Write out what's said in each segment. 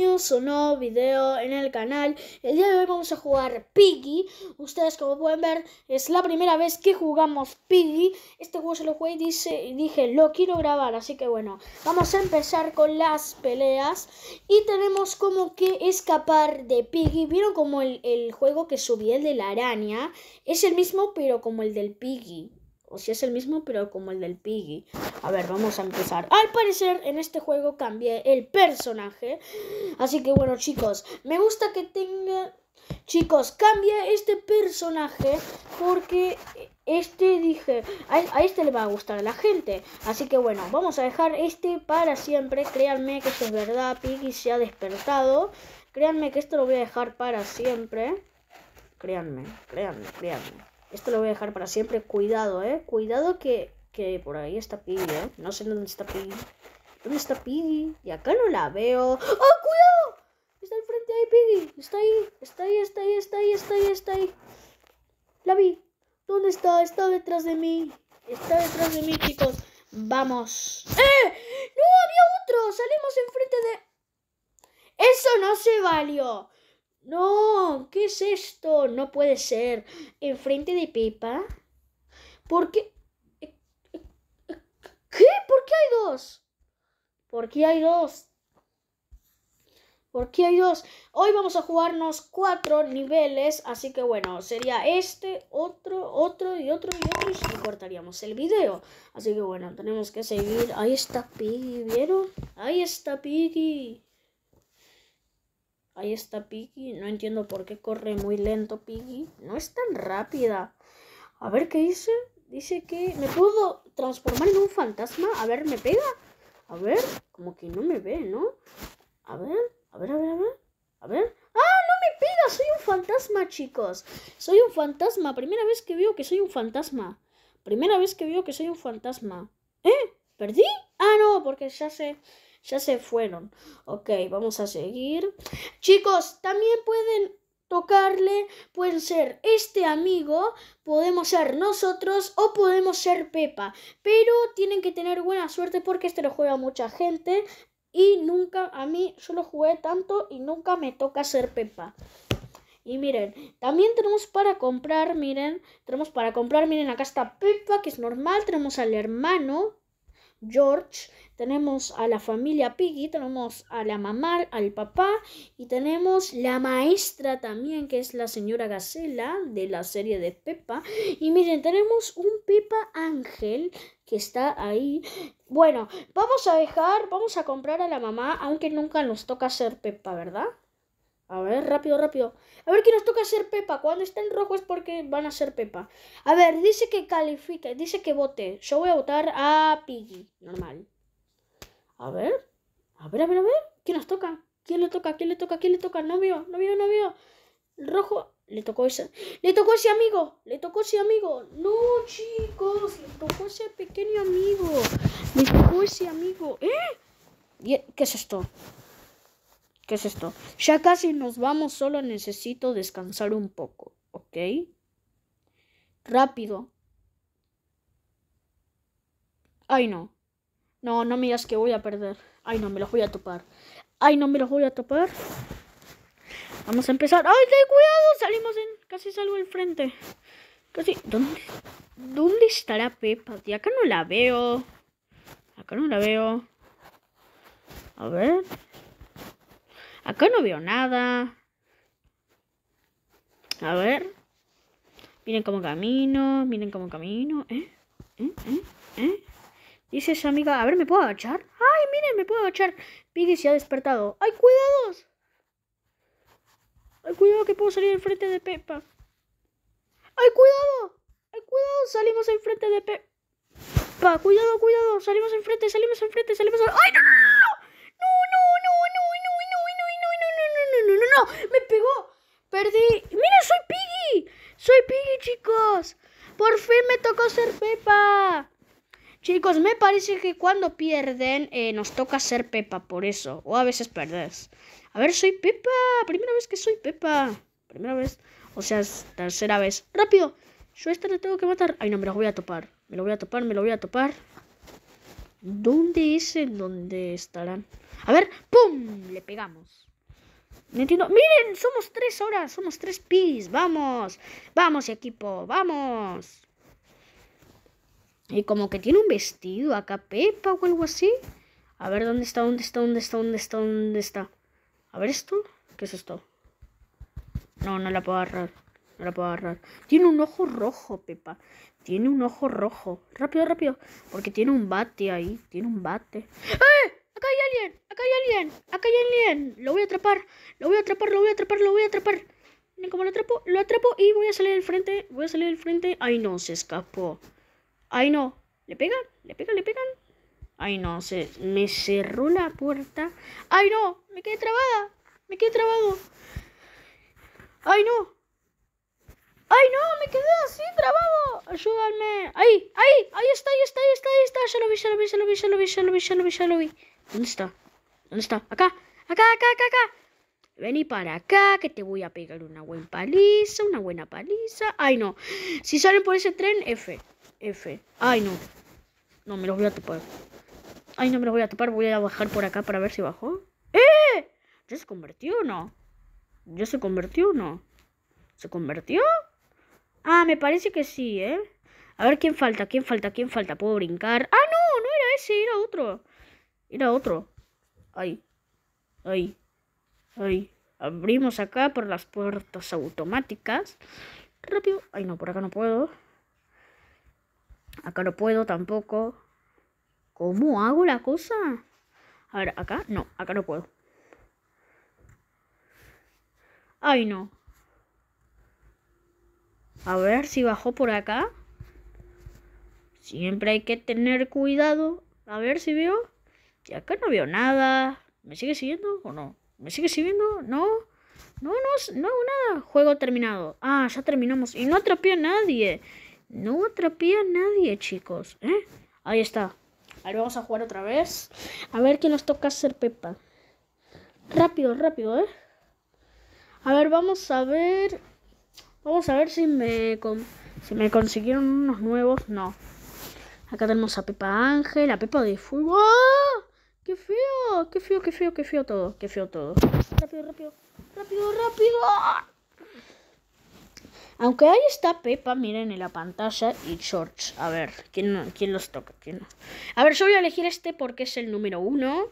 Un nuevo video en el canal. El día de hoy vamos a jugar Piggy. Ustedes como pueden ver es la primera vez que jugamos Piggy. Este juego se lo jugué y, dije lo quiero grabar. Así que bueno, vamos a empezar con las peleas. Y tenemos como que escapar de Piggy. ¿Vieron como el, el juego que subí, el de la araña? Es el mismo pero como el del Piggy. O si es el mismo, pero como el del Piggy. A ver, vamos a empezar. Al parecer, en este juego cambié el personaje. Así que bueno, chicos, me gusta que tenga... Chicos, cambie este personaje porque este dije, a, a, este le va a gustar a la gente. Así que bueno, vamos a dejar este para siempre. Créanme que esto es verdad, Piggy se ha despertado. Créanme que esto lo voy a dejar para siempre. Créanme, créanme, créanme. Esto lo voy a dejar para siempre. Cuidado, eh. Cuidado que, que por ahí está Piggy, eh. No sé dónde está Piggy. ¿Dónde está Piggy? Y acá no la veo. ¡Oh, cuidado! Está al frente ahí, Piggy. Está ahí, está ahí, está ahí, está ahí, está ahí, está ahí. La vi. ¿Dónde está? Está detrás de mí. Está detrás de mí, chicos. Vamos. ¡Eh! ¡No! Había otro. Salimos enfrente de... Eso no se valió. No, ¿qué es esto? No puede ser. ¿Enfrente de Pepa? ¿Por qué? Eh, eh, ¿Qué? ¿Por qué hay dos? ¿Por qué hay dos? ¿Por qué hay dos? Hoy vamos a jugarnos cuatro niveles, así que bueno, sería este, otro, otro y otro y otro, y cortaríamos el video. Así que bueno, tenemos que seguir. Ahí está Piggy, ¿vieron? Ahí está Piggy. Ahí está Piggy. No entiendo por qué corre muy lento Piggy. No es tan rápida. A ver qué dice. Dice que me puedo transformar en un fantasma. A ver, ¿me pega? A ver, como que no me ve, ¿no? A ver, a ver, a ver, a ver. A ver. ¡Ah, no me pega! Soy un fantasma, chicos. Soy un fantasma. Primera vez que veo que soy un fantasma. Primera vez que veo que soy un fantasma. ¿Eh? ¿Perdí? Ah, no, porque ya sé... Ya se fueron. Ok, vamos a seguir. Chicos, también pueden tocarle, pueden ser este amigo, podemos ser nosotros o podemos ser Pepa. Pero tienen que tener buena suerte porque este lo juega mucha gente. Y nunca, a mí, yo lo jugué tanto y nunca me toca ser Pepa. Y miren, también tenemos para comprar, miren, tenemos para comprar, miren, acá está Pepa, que es normal, tenemos al hermano, George, tenemos a la familia Piggy, tenemos a la mamá, al papá y tenemos la maestra también, que es la señora Gacela de la serie de Peppa. Y miren, tenemos un Peppa Ángel que está ahí. Bueno, vamos a dejar, vamos a comprar a la mamá, aunque nunca nos toca ser Peppa, ¿verdad? A ver, rápido, rápido. A ver ¿quién nos toca ser Pepa. Cuando está en rojo es porque van a ser Pepa. A ver, dice que califique, dice que vote. Yo voy a votar a Piggy. Normal. A ver. A ver, a ver, a ver. ¿Quién nos toca? ¿Quién le toca? ¿Quién le toca? ¿Quién le toca? No novio, no veo, no Rojo. Le tocó ese. ¡Le tocó ese amigo! ¡Le tocó ese amigo! ¡No, chicos! ¡Le tocó ese pequeño amigo! ¡Le tocó ese amigo! ¿Eh? E, ¿Qué es esto? ¿Qué es esto? Ya casi nos vamos, solo necesito descansar un poco, ¿ok? Rápido. Ay, no. No, no me digas que voy a perder. Ay, no, me los voy a topar. Ay, no, me los voy a topar. Vamos a empezar. ¡Ay, ten cuidado! Salimos en... Casi salgo al frente. Casi... ¿Dónde? ¿Dónde estará Pepa? Y acá no la veo. Acá no la veo. A ver. Acá no veo nada. A ver. Miren cómo camino, miren cómo camino. ¿Eh? ¿Eh? ¿Eh? ¿Eh? Dice esa amiga, a ver, ¿me puedo agachar? ¡Ay, miren, me puedo agachar! Piggy se ha despertado. ¡Ay, cuidados! ¡Ay, cuidado que puedo salir enfrente de Pepa! ¡Ay, cuidado! ¡Ay, cuidado! Salimos enfrente de Pepa. ¡Cuidado, cuidado! Salimos enfrente, salimos enfrente, salimos... ¡Ay, no, no! no, me pegó. Perdí. Mira, soy Piggy. Soy Piggy, chicos. Por fin me tocó ser Pepa. Chicos, me parece que cuando pierden eh, nos toca ser Pepa, por eso. O a veces perdés. A ver, soy Pepa. Primera vez que soy Pepa. Primera vez. O sea, tercera vez. ¡Rápido! Yo a este lo tengo que matar. Ay, no, me lo voy a topar. Me lo voy a topar, me lo voy a topar. ¿Dónde es ¿Dónde estarán? A ver, ¡pum! Le pegamos. No entiendo. Miren, somos tres horas, somos tres pis. Vamos, vamos equipo, vamos. Y como que tiene un vestido acá, Pepa o algo así. A ver, ¿dónde está? ¿Dónde está? ¿Dónde está? ¿Dónde está? ¿Dónde está? A ver esto. ¿Qué es esto? No, no la puedo agarrar. No la puedo agarrar. Tiene un ojo rojo, Pepa. Tiene un ojo rojo. Rápido, rápido. Porque tiene un bate ahí. Tiene un bate. ¡Eh! acá hay alguien, acá hay alguien, acá hay alguien. Lo voy a atrapar, lo voy a atrapar, lo voy a atrapar, lo voy a atrapar. Miren cómo lo atrapo, lo atrapo y voy a salir del frente, voy a salir del frente. Ay no, se escapó. Ay no, ¿le pegan? ¿Le pegan? ¿Le pegan? Ay no, se me cerró la puerta. Ay no, me quedé trabada, me quedé trabado. Ay no. ¡Ay, no! ¡Me quedé así trabado! ¡Ayúdame! ay, ay, ¡Ahí está! ¡Ahí está! ¡Ahí está! está! ¡Ya lo vi! ¡Ya lo vi! ¡Ya lo vi! ¡Ya lo vi! ¡Ya lo vi! ¡Ya lo vi! ¿Dónde está? ¿Dónde está? Acá, acá, acá, acá, acá. Vení para acá, que te voy a pegar una buena paliza, una buena paliza. Ay, no. Si salen por ese tren, F. F. Ay, no. No, me los voy a tapar. Ay, no me los voy a tapar, Voy a bajar por acá para ver si bajó. ¡Eh! ¿Ya se convirtió o no? ¿Ya se convirtió o no? ¿Se convirtió? Ah, me parece que sí, ¿eh? A ver quién falta, quién falta, quién falta. ¿Puedo brincar? ¡Ah, no! No era ese, era otro a otro. Ahí. Ahí. Ahí. Abrimos acá por las puertas automáticas. Rápido. Ay, no, por acá no puedo. Acá no puedo tampoco. ¿Cómo hago la cosa? A ver, acá no, acá no puedo. Ay, no. A ver si bajo por acá. Siempre hay que tener cuidado. A ver si veo. Y acá no veo nada. ¿Me sigue siguiendo o no? ¿Me sigue siguiendo? No. No, no, no hago nada. Juego terminado. Ah, ya terminamos. Y no atrapé a nadie. No atrapé a nadie, chicos. ¿Eh? Ahí está. Ahora vamos a jugar otra vez. A ver qué nos toca hacer Pepa. Rápido, rápido, ¿eh? A ver, vamos a ver. Vamos a ver si me, si me consiguieron unos nuevos. No. Acá tenemos a Pepa Ángel, a Pepa de Fútbol. ¡Qué feo! ¡Qué feo, qué feo, qué feo todo! ¡Qué feo todo! ¡Rápido, rápido! ¡Rápido, rápido! Aunque ahí está Pepa, miren en la pantalla, y George. A ver, ¿quién, ¿quién los toca? ¿Quién A ver, yo voy a elegir este porque es el número uno.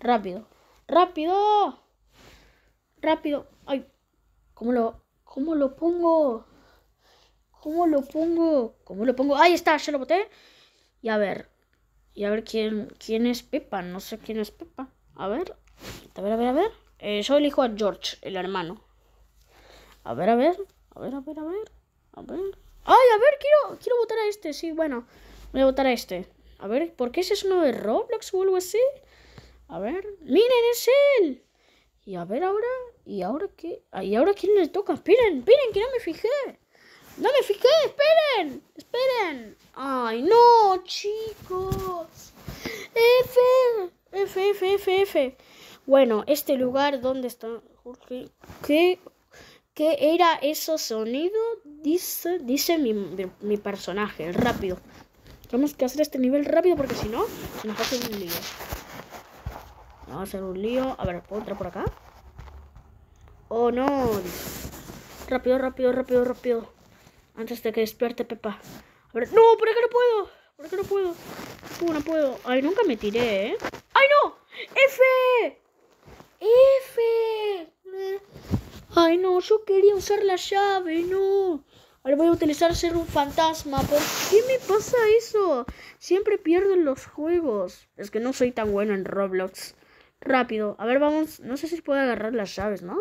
Rápido. ¡Rápido! ¡Rápido! ¡Ay! ¿Cómo lo, cómo lo pongo? ¿Cómo lo pongo? ¿Cómo lo pongo? ¡Ahí está! Se lo boté. Y a ver, y a ver quién, quién es Pepa. No sé quién es Pepa. A ver. A ver, a ver, a ver. Eh, yo elijo a George, el hermano. A ver, a ver. A ver, a ver, a ver. A ver. ¡Ay, a ver! Quiero, quiero votar a este. Sí, bueno. Voy a votar a este. A ver, ¿por qué ese es uno de Roblox o algo así? A ver. ¡Miren, es él! Y a ver ahora. ¿Y ahora qué? Ah, ¿Y ahora quién le toca? Miren, miren, que no me fijé. No me fijé, esperen, esperen. Ay, no, chicos. F, F, F, F, F. Bueno, este lugar ¿dónde está Jorge, ¿qué, qué era eso sonido? Dice, dice mi, mi, personaje, rápido. Tenemos que hacer este nivel rápido porque si no, nos va a hacer un lío. Vamos a hacer un lío. A ver, ¿puedo entrar por acá? Oh, no. Rápido, rápido, rápido, rápido. Antes de que despierte Pepa. A ver, no, por acá no puedo. Por acá no puedo. no puedo. Ay, nunca me tiré, ¿eh? ¡Ay, no! ¡F! ¡F! Ay, no, yo quería usar la llave, no. Ahora voy a utilizar ser un fantasma. ¿Por qué me pasa eso? Siempre pierdo en los juegos. Es que no soy tan bueno en Roblox. Rápido. A ver, vamos. No sé si puedo agarrar las llaves, ¿no?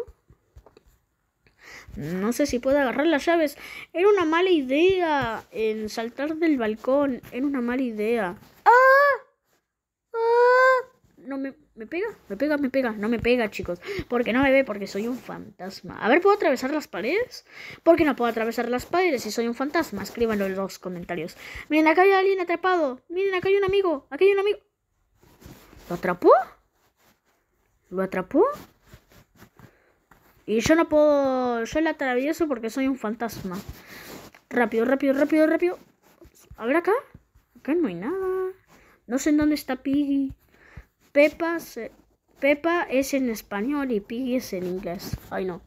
No sé si puedo agarrar las llaves. Era una mala idea. en saltar del balcón. Era una mala idea. ¡Ah! ¡Ah! No me, pega, me pega, me pega. No me pega, chicos. Porque no me ve, porque soy un fantasma. A ver, ¿puedo atravesar las paredes? ¿Por qué no puedo atravesar las paredes si soy un fantasma? Escríbanlo en los comentarios. Miren, acá hay alguien atrapado. Miren, acá hay un amigo. Acá hay un amigo. ¿Lo atrapó? ¿Lo atrapó? Y yo no puedo. Yo la atravieso porque soy un fantasma. Rápido, rápido, rápido, rápido. A ver acá. Acá no hay nada. No sé en dónde está Piggy. Pepa, Pepa es en español y Piggy es en inglés. Ay no.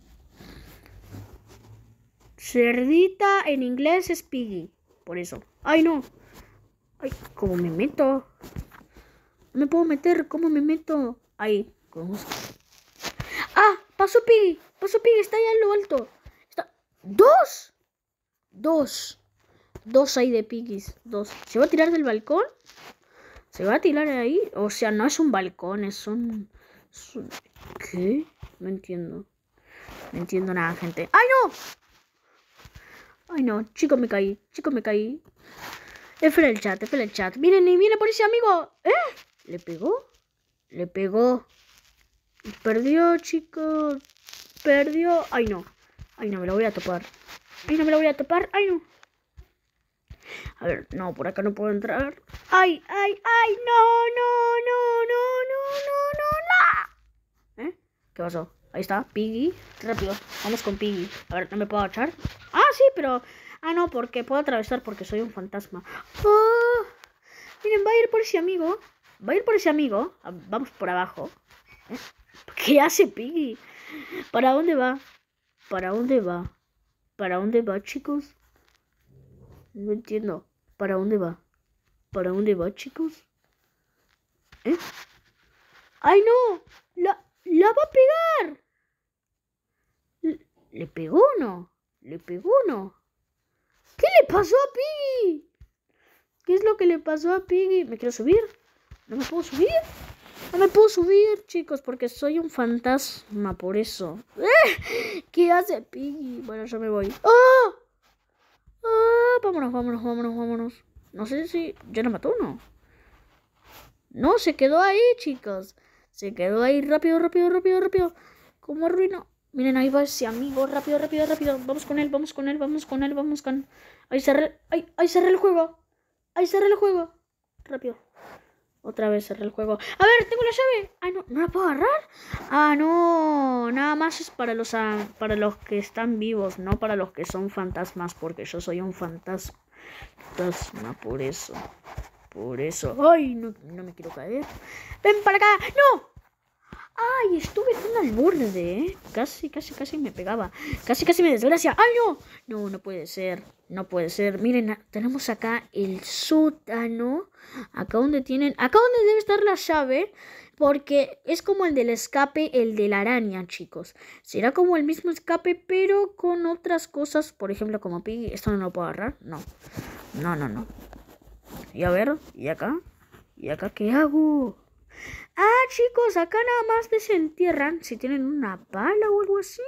Cerdita en inglés es Piggy. Por eso. Ay no. Ay, ¿cómo me meto? No me puedo meter. ¿Cómo me meto? Ahí. ¿Cómo? ¡Ah! ¡Paso Piggy. ¡Paso Piggy. Está allá en lo alto. ¡Dos! Dos. Dos hay de Piggy's. Dos. ¿Se va a tirar del balcón? ¿Se va a tirar ahí? O sea, no es un balcón. Es un... ¿Qué? No entiendo. No entiendo nada, gente. ¡Ay, no! Ay, no. Chico, me caí. Chico, me caí. F el chat, F el chat. Miren, y viene por ese amigo. ¿Eh? ¿Le pegó? Le pegó. Perdió, chicos. Perdió. Ay, no. Ay, no, me lo voy a topar. Ay, no, me lo voy a topar. Ay, no. A ver, no, por acá no puedo entrar. Ay, ay, ay, no, no, no, no, no, no, no, no. ¿Eh? ¿Qué pasó? Ahí está, Piggy. Rápido, vamos con Piggy. A ver, ¿no me puedo echar Ah, sí, pero... Ah, no, porque puedo atravesar porque soy un fantasma. Oh, miren, va a ir por ese amigo. Va a ir por ese amigo. Ah, vamos por abajo. ¿Eh? ¿Qué hace Piggy? ¿Para dónde va? ¿Para dónde va? ¿Para dónde va, chicos? No entiendo. ¿Para dónde va? ¿Para dónde va, chicos? ¿Eh? ¡Ay, no! ¡La, va a pegar! ¿Le, pegó uno. ¿Le pegó uno. ¿Qué le pasó a Piggy? ¿Qué es lo que le pasó a Piggy? ¿Me quiero subir? ¿No me puedo subir? No me puedo subir, chicos, porque soy un fantasma, por eso. ¡Ah! ¿Qué hace Piggy? Bueno, yo me voy. ¡Oh! Vámonos, vámonos, vámonos, vámonos. No sé si... ¿Ya lo mató o No, No, se quedó ahí, chicos. Se quedó ahí. Rápido, rápido, rápido, rápido. Como arruino? Miren, ahí va ese amigo. Rápido, rápido, rápido. Vamos con él, vamos con él, vamos con él, vamos con... Ahí cerré... Ahí, ahí cerré el juego. Ahí cerré el juego. Rápido. Otra vez cerré el juego. A ver, tengo la llave. Ay, ah, no, no la puedo agarrar. Ah, no, nada más es para los ah, para los que están vivos, no para los que son fantasmas, porque yo soy un fantasma. Fantasma por eso. Por eso. Ay, no, no me quiero caer. Ven para acá. No, ¡Ay! Estuve en el borde, ¿eh? Casi, casi, casi me pegaba. Casi, casi me desgracia. ¡Ay, no! No, no puede ser. No puede ser. Miren, tenemos acá el sótano. Acá donde tienen... Acá donde debe estar la llave. Porque es como el del escape, el de la araña, chicos. Será como el mismo escape, pero con otras cosas. Por ejemplo, como Piggy. ¿Esto no lo puedo agarrar? No. No, no, no. Y a ver. ¿Y acá? ¿Y acá qué hago? ¡Ah! chicos, acá nada más desentierran si tienen una pala o algo así.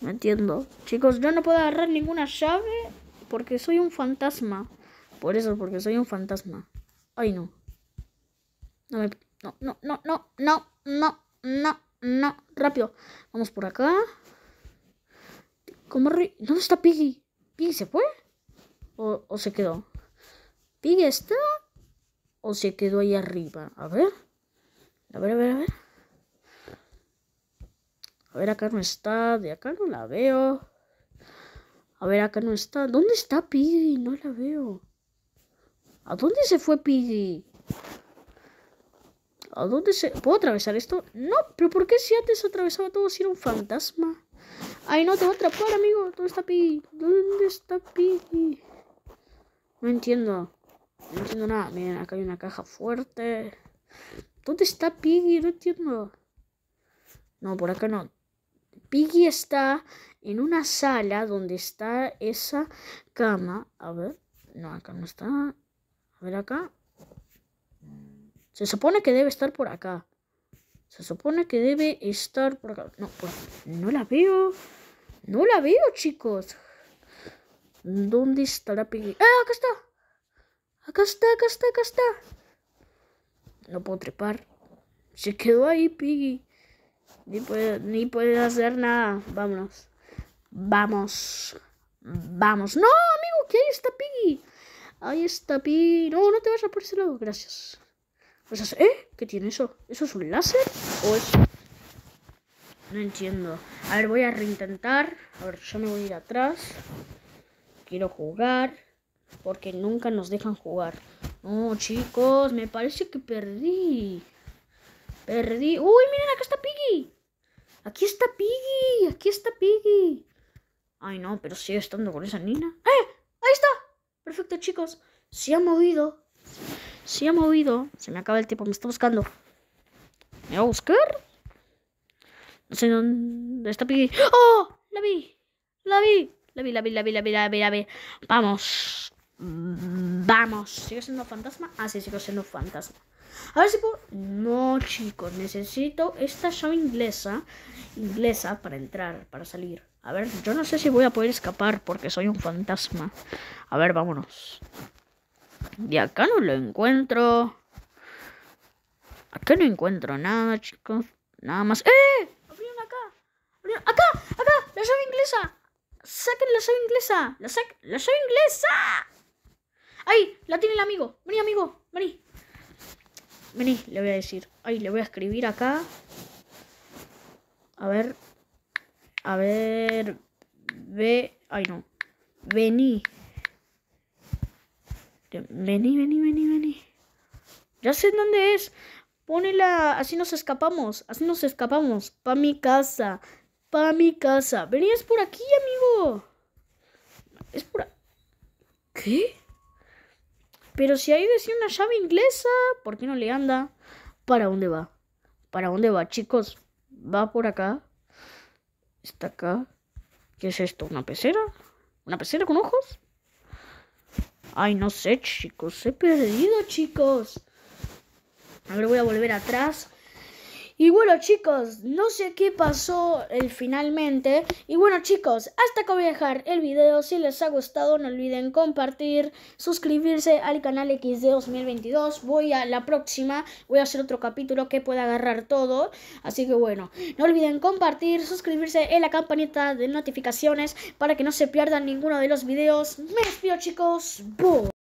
No entiendo. Chicos, yo no puedo agarrar ninguna llave porque soy un fantasma. Por eso, porque soy un fantasma. Ay, no. No No, no, no, no, no, no, no, Rápido. Vamos por acá. ¿Cómo no está Piggy? ¿Piggy se fue? ¿O, o se quedó? ¿Piggy está? ¿O se quedó ahí arriba? A ver. A ver, a ver, a ver. A ver, acá no está. De acá no la veo. A ver, acá no está. ¿Dónde está Piggy? No la veo. ¿A dónde se fue Piggy? ¿A dónde se...? ¿Puedo atravesar esto? No, pero ¿por qué si antes atravesaba todo si era un fantasma? Ay, no, te voy a atrapar, amigo. ¿Dónde está Piggy? ¿Dónde está Piggy? No entiendo. No entiendo nada. Miren, acá hay una caja fuerte. ¿Dónde está Piggy? No entiendo. No, por acá no. Piggy está en una sala donde está esa cama. A ver. No, acá no está. A ver acá. Se supone que debe estar por acá. Se supone que debe estar por acá. No, pues no la veo. No la veo, chicos. ¿Dónde estará Piggy? ¡Ah, acá está! Acá está, acá está, acá está. No puedo trepar. Se quedó ahí, Piggy. Ni puede, hacer nada. Vámonos. Vamos. Vamos. No, amigo, que ahí está Piggy. Ahí está Piggy. No, no te vas a por ese lado. Gracias. ¿Eh? ¿Qué tiene eso? ¿Eso es un láser? ¿O es...? No entiendo. A ver, voy a reintentar. A ver, yo me voy a ir atrás. Quiero jugar. Porque nunca nos dejan jugar. No, chicos, me parece que perdí. Perdí. ¡Uy, miren, acá está Piggy! ¡Aquí está Piggy! ¡Aquí está Piggy! Ay, no, pero sigue estando con esa nina. ¡Eh! ¡Ahí está! Perfecto, chicos. Se ha movido. Se ha movido. Se me acaba el tiempo. Me está buscando. ¿Me va a buscar? No sé dónde está Piggy. ¡Oh! ¡La vi! ¡La vi! La vi, la vi, la vi, la vi, la vi, la vi. Vamos. Vamos, ¿sigo siendo fantasma? Ah, sí, sigo siendo fantasma. A ver si puedo... No, chicos, necesito esta llave inglesa. Inglesa para entrar, para salir. A ver, yo no sé si voy a poder escapar porque soy un fantasma. A ver, vámonos. De acá no lo encuentro. Acá no encuentro nada, chicos. Nada más. ¡Eh! Abrieron acá. ¡Acá! ¡La llave inglesa! ¡Saquen la llave inglesa! ¡La, sa... ¡La llave inglesa! ¡Ay! La tiene el amigo. Vení, amigo. Vení. Vení, le voy a decir. Ay, le voy a escribir acá. A ver. A ver. Ve. Ay, no. Vení. Vení, vení, vení, vení. Ya sé dónde es. Pónela. Así nos escapamos. Así nos escapamos. Pa' mi casa. Pa' mi casa. ¡Es por aquí, amigo. Es por. ¿Qué? Pero si ahí decía una llave inglesa, ¿por qué no le anda? ¿Para dónde va? ¿Para dónde va, chicos? Va por acá. Está acá. ¿Qué es esto? ¿Una pecera? ¿Una pecera con ojos? Ay, no sé, chicos. He perdido, chicos. A voy a volver atrás. Y bueno chicos, no sé qué pasó el eh, finalmente. Y bueno chicos, hasta acá voy a dejar el video. Si les ha gustado no olviden compartir, suscribirse al canal XD 2022. Voy a la próxima, voy a hacer otro capítulo que pueda agarrar todo. Así que bueno, no olviden compartir, suscribirse en la campanita de notificaciones para que no se pierdan ninguno de los videos. Me despido chicos. ¡Boom!